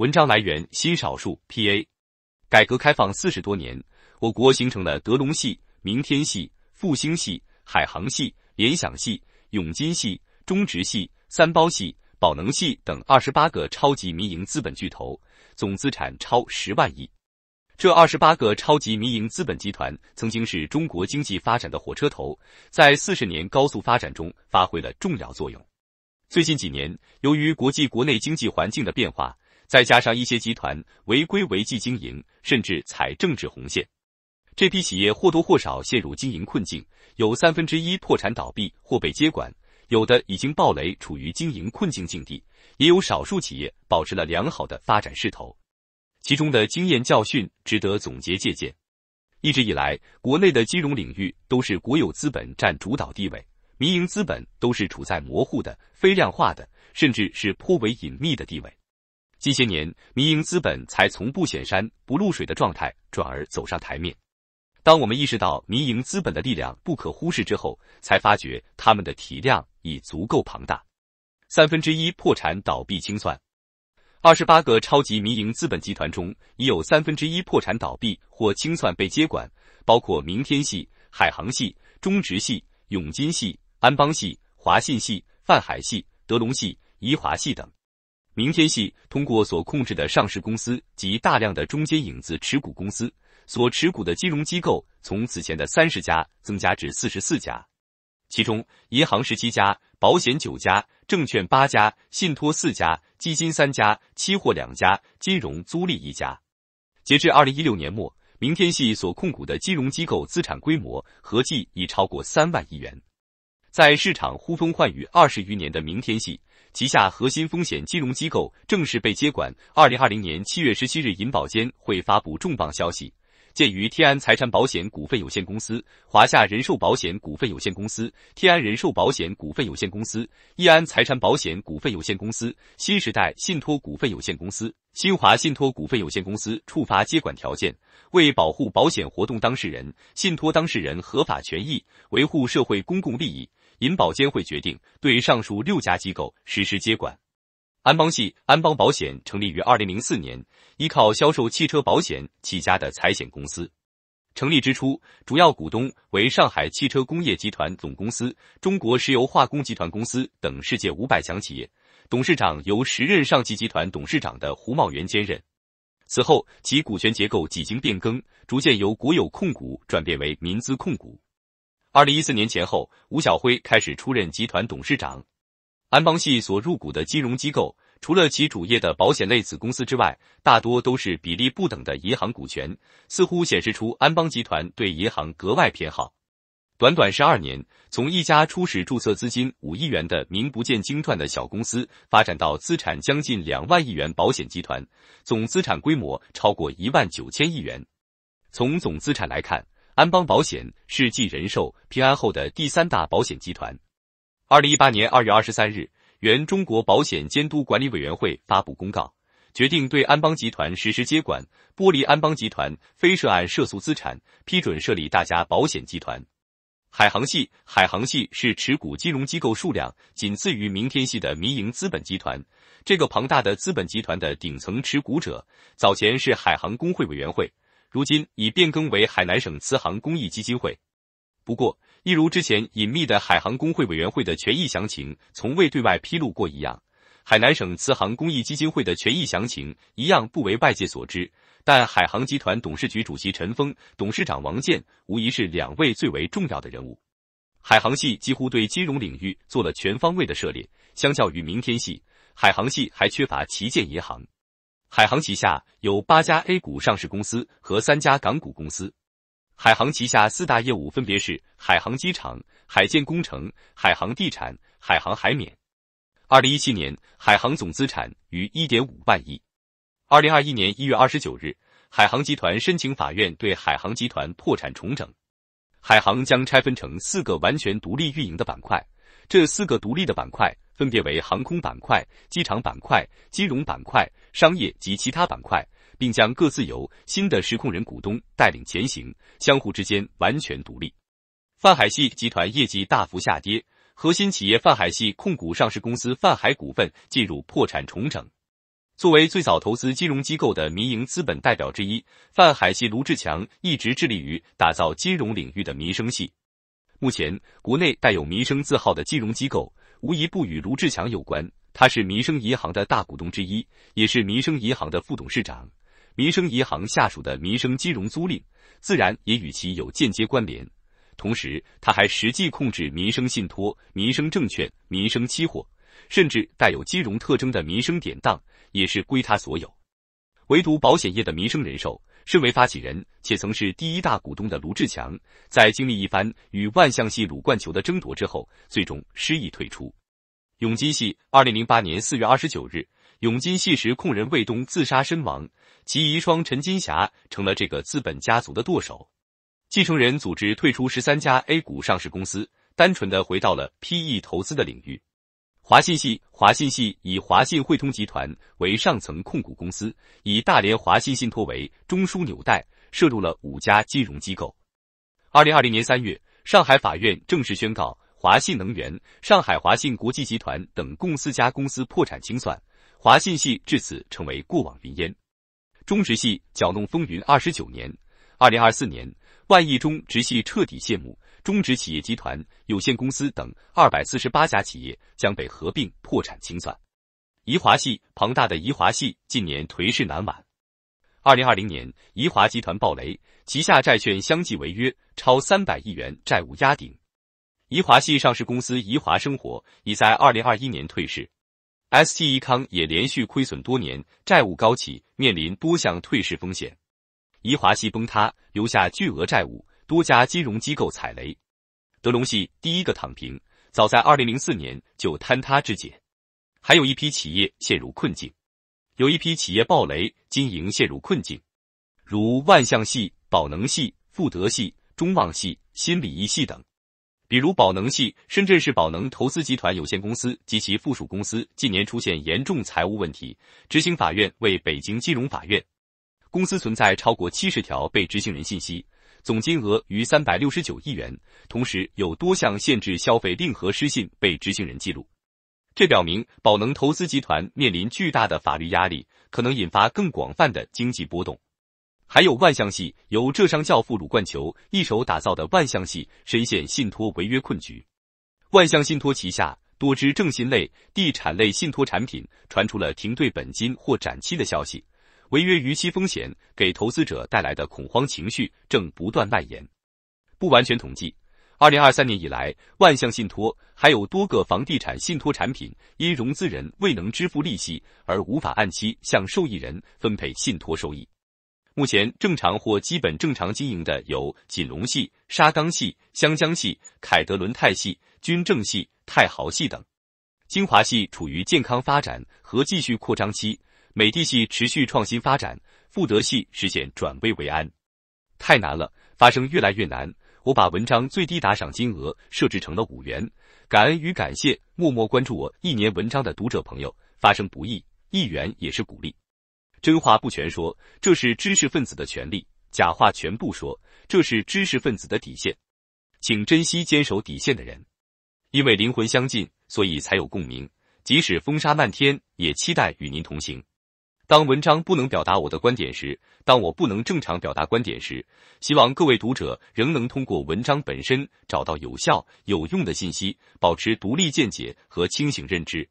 文章来源：新少数 P A。改革开放四十多年，我国形成了德隆系、明天系、复兴系、海航系、联想系、永金系、中植系、三包系、宝能系等二十八个超级民营资本巨头，总资产超十万亿。这二十八个超级民营资本集团曾经是中国经济发展的火车头，在四十年高速发展中发挥了重要作用。最近几年，由于国际国内经济环境的变化，再加上一些集团违规违纪经营，甚至踩政治红线，这批企业或多或少陷入经营困境，有三分之一破产倒闭或被接管，有的已经暴雷，处于经营困境境地，也有少数企业保持了良好的发展势头。其中的经验教训值得总结借鉴。一直以来，国内的金融领域都是国有资本占主导地位，民营资本都是处在模糊的、非量化的，甚至是颇为隐秘的地位。近些年，民营资本才从不显山不露水的状态转而走上台面。当我们意识到民营资本的力量不可忽视之后，才发觉他们的体量已足够庞大。三分之一破产倒闭清算，二十八个超级民营资本集团中，已有三分之一破产倒闭或清算被接管，包括明天系、海航系、中植系、永金系、安邦系、华信系、泛海系、德隆系、宜华系等。明天系通过所控制的上市公司及大量的中间影子持股公司所持股的金融机构，从此前的三十家增加至四十四家，其中银行十七家，保险九家，证券八家，信托四家，基金三家，期货两家，金融租赁一家。截至二零一六年末，明天系所控股的金融机构资产规模合计已超过三万亿元。在市场呼风唤雨二十余年的明天系旗下核心风险金融机构正式被接管。二零二零年七月十七日，银保监会发布重磅消息，鉴于天安财产保险股份有限公司、华夏人寿保险股份有限公司、天安人寿保险股份有限公司、易安财产保险股份有限公司、新时代信托股份有限公司、新华信托股份有限公司触发接管条件，为保护保险活动当事人、信托当事人合法权益，维护社会公共利益。银保监会决定对上述六家机构实施接管。安邦系安邦保险成立于二零零四年，依靠销售汽车保险起家的财险公司。成立之初，主要股东为上海汽车工业集团总公司、中国石油化工集团公司等世界五百强企业，董事长由时任上汽集团董事长的胡茂元兼任。此后，其股权结构几经变更，逐渐由国有控股转变为民资控股。二零一四年前后，吴晓辉开始出任集团董事长。安邦系所入股的金融机构，除了其主业的保险类子公司之外，大多都是比例不等的银行股权，似乎显示出安邦集团对银行格外偏好。短短十二年，从一家初始注册资金五亿元的名不见经传的小公司，发展到资产将近两万亿元保险集团，总资产规模超过一万九千亿元。从总资产来看。安邦保险是继人寿、平安后的第三大保险集团。二零一八年二月二十三日，原中国保险监督管理委员会发布公告，决定对安邦集团实施接管，剥离安邦集团非涉案涉诉资产，批准设立大家保险集团。海航系，海航系是持股金融机构数量仅次于明天系的民营资本集团。这个庞大的资本集团的顶层持股者，早前是海航工会委员会。如今已变更为海南省慈航公益基金会。不过，一如之前隐秘的海航工会委员会的权益详情从未对外披露过一样，海南省慈航公益基金会的权益详情一样不为外界所知。但海航集团董事局主席陈峰、董事长王健无疑是两位最为重要的人物。海航系几乎对金融领域做了全方位的涉猎，相较于明天系，海航系还缺乏旗舰银行。海航旗下有八家 A 股上市公司和三家港股公司。海航旗下四大业务分别是海航机场、海建工程、海航地产、海航海免。二零一七年，海航总资产逾一点五万亿。二零二一年一月二十九日，海航集团申请法院对海航集团破产重整。海航将拆分成四个完全独立运营的板块，这四个独立的板块。分别为航空板块、机场板块、金融板块、商业及其他板块，并将各自由新的实控人股东带领前行，相互之间完全独立。泛海系集团业绩大幅下跌，核心企业泛海系控股上市公司泛海股份进入破产重整。作为最早投资金融机构的民营资本代表之一，泛海系卢志强一直致力于打造金融领域的民生系。目前，国内带有民生字号的金融机构。无疑不与卢志强有关，他是民生银行的大股东之一，也是民生银行的副董事长。民生银行下属的民生金融租赁，自然也与其有间接关联。同时，他还实际控制民生信托、民生证券、民生期货，甚至带有金融特征的民生典当，也是归他所有。唯独保险业的民生人寿。身为发起人且曾是第一大股东的卢志强，在经历一番与万象系鲁冠球的争夺之后，最终失意退出。永金系，二零零八年四月二十九日，永金系时控人魏东自杀身亡，其遗孀陈金霞成了这个资本家族的舵手。继承人组织退出十三家 A 股上市公司，单纯的回到了 PE 投资的领域。华信系，华信系以华信汇通集团为上层控股公司，以大连华信信托为中枢纽带，涉入了五家金融机构。二零二零年三月，上海法院正式宣告华信能源、上海华信国际集团等共四家公司破产清算，华信系至此成为过往云烟。中直系搅弄风云二十九年，二零二四年万亿中直系彻底谢幕。中植企业集团有限公司等二百四十八家企业将被合并破产清算。宜华系庞大的宜华系近年颓势难挽。二零二零年宜华集团暴雷，旗下债券相继违约，超三百亿元债务压顶。宜华系上市公司宜华生活已在二零二一年退市，S T 宜康也连续亏损多年，债务高企，面临多项退市风险。宜华系崩塌，留下巨额债务。多家金融机构踩雷，德隆系第一个躺平，早在二零零四年就坍塌至解，还有一批企业陷入困境，有一批企业暴雷，经营陷入困境，如万象系、宝能系、富德系、中望系、新礼仪系等。比如宝能系，深圳市宝能投资集团有限公司及其附属公司近年出现严重财务问题，执行法院为北京金融法院，公司存在超过七十条被执行人信息。总金额逾三百六十九亿元，同时有多项限制消费令和失信被执行人记录。这表明宝能投资集团面临巨大的法律压力，可能引发更广泛的经济波动。还有万象系由浙商教父鲁冠球一手打造的万象系，深陷信托违约困局。万象信托旗下多支正信类、地产类信托产品传出了停兑本金或展期的消息。违约逾期风险给投资者带来的恐慌情绪正不断蔓延。不完全统计，二零二三年以来，万象信托还有多个房地产信托产品因融资人未能支付利息而无法按期向受益人分配信托收益。目前正常或基本正常经营的有锦龙系、沙钢系、湘江系、凯德伦泰系、军政系、太豪系等，精华系处于健康发展和继续扩张期。美的系持续创新发展，富德系实现转危为安，太难了，发生越来越难。我把文章最低打赏金额设置成了五元，感恩与感谢默默关注我一年文章的读者朋友，发声不易，一元也是鼓励。真话不全说，这是知识分子的权利；假话全部说，这是知识分子的底线。请珍惜坚守底线的人，因为灵魂相近，所以才有共鸣。即使风沙漫天，也期待与您同行。当文章不能表达我的观点时，当我不能正常表达观点时，希望各位读者仍能通过文章本身找到有效、有用的信息，保持独立见解和清醒认知。